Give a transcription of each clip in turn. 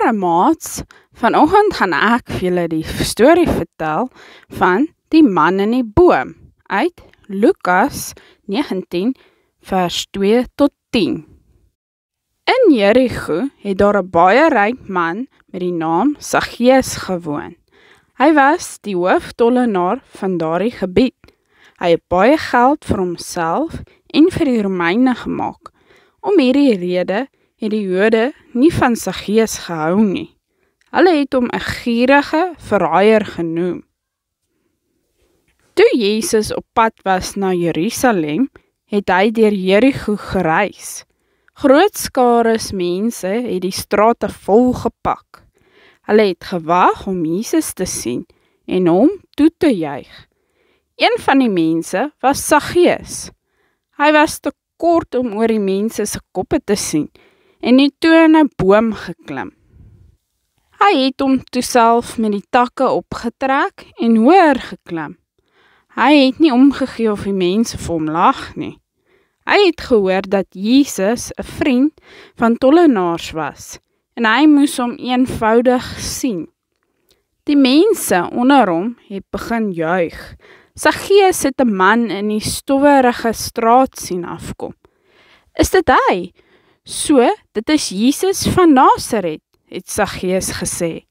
môre maats. Vanoggend gaan ek vir julle die storie vertel van die man in die boom uit Lukas 19 vers 2 tot 10. In Jerigo het daar 'n baie ryk man met die naam Saggeus gewoon. Hy was die hooftollenaar van daardie gebied. Hy het baie geld vir homself en vir die Romeine gemaak. Om hierdie rede het die Jode nie van sy gees gehou nie. Hulle het hom 'n gierige verraaier genoem. Toe Jesus op pad was na Jerusalem, het hy deur Jerigo gereis. Groot skares mense het die strate vol gepak. Hulle het gewag om Jesus te sien en hom toe te juig. Een van die mense was Saggeus. Hy was te kort om oor die mense se koppe te sien en het toe in 'n boom geklim. Hy het hom toeself met die takke opgetrek en hoër geklim. Hy het nie omgegee of die mense vir hom lag nie. Hy het gehoor dat Jesus 'n vriend van tollenaars was en hy moes hom eenvoudig sien. Die mense onder hom het begin juig. Saggeus het 'n man in die stowwerige straat sien afkom. "Is dit hy?" So, dit is Jesus van Nasaret, het Saggeus gesê.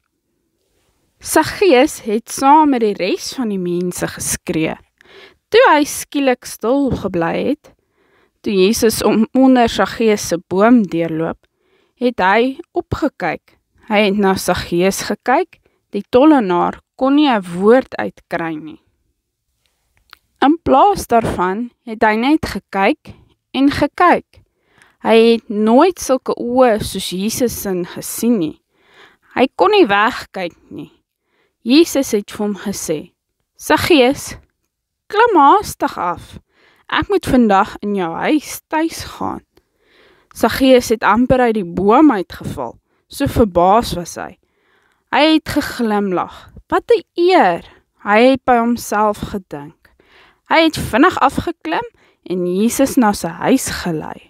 Saggeus het saam met die res van die mense geskree. Toe hy skielik stil gebly het, toe Jesus om onder Saggeus se boom deurloop, het hy opgekyk. Hy het na Saggeus gekyk. Die tollenaar kon nie 'n woord uitkry nie. In plaas daarvan het hy net gekyk en gekyk. Hy het nooit sulke oë soos Jesus se gesien nie. Hy kon nie wegkyk nie. Jesus het vir hom gesê: "Saggeus, klim haastig af. Ek moet vandag in jou huis tuis gaan." Saggeus het amper uit die boom uitgeval. So verbaas was hy. Hy het geglimlag. Wat 'n eer! Hy het by homself gedink. Hy het vinnig afgeklim en Jesus na sy huis gelei.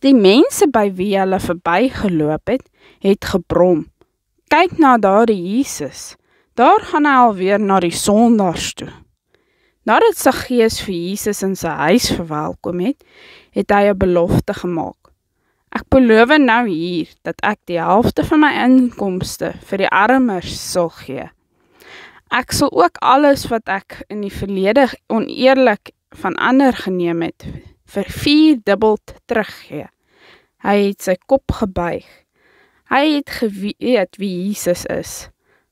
Die mense by wie hulle verbygeloop het, het gebrom. Kyk na daardie Jesus. Daar gaan hy alweer na die sondaars toe. Nadat sy gees vir Jesus in sy huis verwelkom het, het hy 'n belofte gemaak. Ek beloof nou hier dat ek die helfte van my inkomste vir die armes sal gee. Ek sal ook alles wat ek in die verlede oneerlik van ander geneem het, vir vierdubbel teruggee. Hy het sy kop gebuig. Hy het geweet wie Jesus is.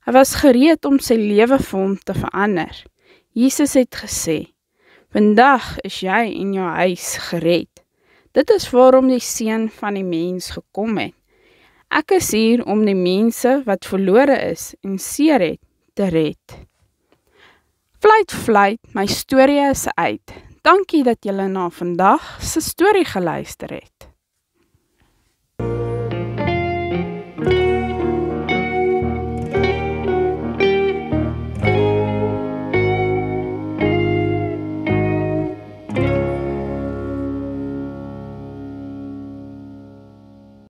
Hy was gereed om sy lewe vir hom te verander. Jesus het gesê: "Vandag is jy en jou huis gered." Dit is waarom die seun van die mens gekom het. Ek is hier om die mense wat verlore is en seer het te red. Fluit, fluit, my storie is uit. Dankie dat julle na vandag se storie geluister het.